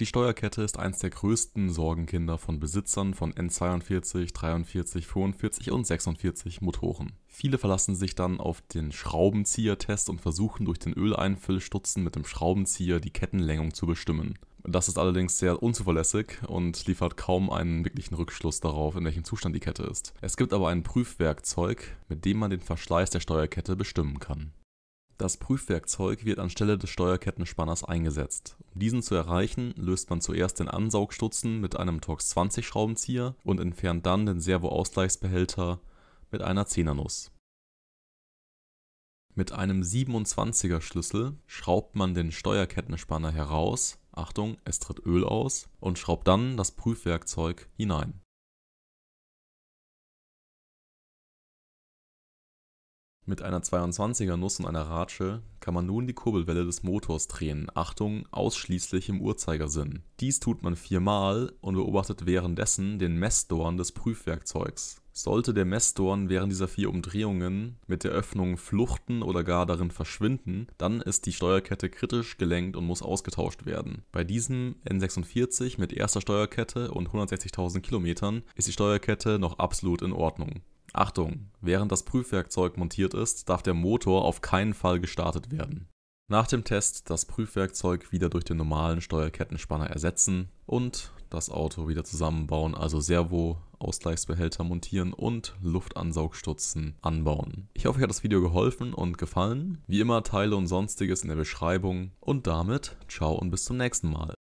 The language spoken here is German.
Die Steuerkette ist eins der größten Sorgenkinder von Besitzern von N42, 43, 45 und 46 Motoren. Viele verlassen sich dann auf den Schraubenzieher-Test und versuchen durch den Öleinfüllstutzen mit dem Schraubenzieher die Kettenlängung zu bestimmen. Das ist allerdings sehr unzuverlässig und liefert kaum einen wirklichen Rückschluss darauf, in welchem Zustand die Kette ist. Es gibt aber ein Prüfwerkzeug, mit dem man den Verschleiß der Steuerkette bestimmen kann. Das Prüfwerkzeug wird anstelle des Steuerkettenspanners eingesetzt. Um diesen zu erreichen, löst man zuerst den Ansaugstutzen mit einem Torx-20-Schraubenzieher und entfernt dann den Servoausgleichsbehälter mit einer 10er-Nuss. Mit einem 27er Schlüssel schraubt man den Steuerkettenspanner heraus, Achtung, es tritt Öl aus, und schraubt dann das Prüfwerkzeug hinein Mit einer 22er Nuss und einer Ratsche kann man nun die Kurbelwelle des Motors drehen, Achtung, ausschließlich im Uhrzeigersinn. Dies tut man viermal und beobachtet währenddessen den Messdorn des Prüfwerkzeugs. Sollte der Messdorn während dieser vier Umdrehungen mit der Öffnung fluchten oder gar darin verschwinden, dann ist die Steuerkette kritisch gelenkt und muss ausgetauscht werden. Bei diesem N46 mit erster Steuerkette und 160.000 Kilometern ist die Steuerkette noch absolut in Ordnung. Achtung, während das Prüfwerkzeug montiert ist, darf der Motor auf keinen Fall gestartet werden. Nach dem Test das Prüfwerkzeug wieder durch den normalen Steuerkettenspanner ersetzen und das Auto wieder zusammenbauen, also Servo, Ausgleichsbehälter montieren und Luftansaugstutzen anbauen. Ich hoffe, euch hat das Video geholfen und gefallen. Wie immer Teile und sonstiges in der Beschreibung und damit ciao und bis zum nächsten Mal.